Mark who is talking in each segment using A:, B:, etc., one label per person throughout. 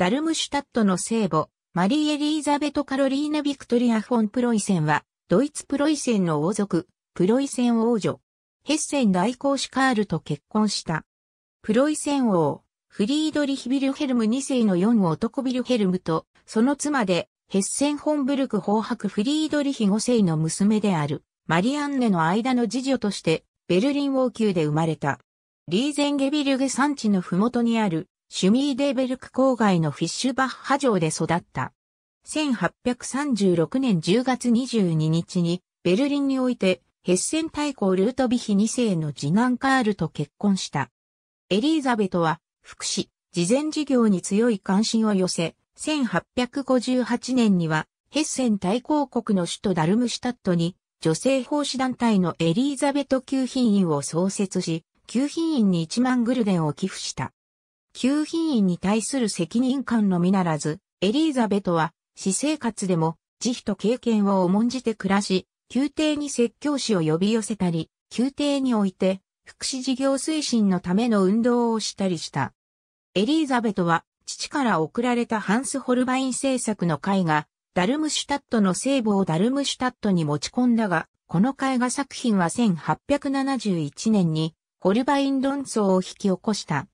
A: ダル
B: ムシュタットの聖母、マリー・エリーザベト・カロリーナ・ビクトリア・フォン・プロイセンは、ドイツ・プロイセンの王族、プロイセン王女、ヘッセン大公子カールと結婚した。プロイセン王、フリードリヒ・ビルヘルム2世の4男ビルヘルムと、その妻で、ヘッセン・ホンブルク法白フリードリヒ5世の娘である、マリアンネの間の次女として、ベルリン王宮で生まれた。リーゼンゲビルゲ山地のふもとにある、シュミーデーベルク郊外のフィッシュバッハ城で育った。1836年10月22日に、ベルリンにおいて、ヘッセン大公ルートビヒ2世の次男カールと結婚した。エリーザベトは、福祉、慈善事業に強い関心を寄せ、1858年には、ヘッセン大公国の首都ダルムシュタットに、女性奉仕団体のエリーザベト級品院を創設し、級品院に1万グルデンを寄付した。旧品位に対する責任感のみならず、エリーザベトは、私生活でも、慈悲と経験を重んじて暮らし、宮廷に説教師を呼び寄せたり、宮廷において、福祉事業推進のための運動をしたりした。エリーザベトは、父から贈られたハンス・ホルバイン制作の絵画、ダルムシュタットの聖母をダルムシュタットに持ち込んだが、この絵画作品は1871年に、ホルバイン論争を引き起こした。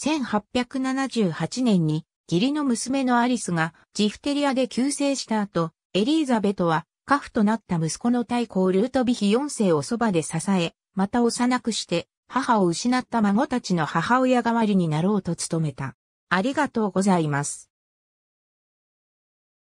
B: 1878年に義理の娘のアリスがジフテリアで急世した後、エリーザベトは家父となった息子の太鼓ルートビヒ4世をそばで支え、また幼くして母を失った孫たちの母親代わりになろうと努めた。ありがとうございま
A: す。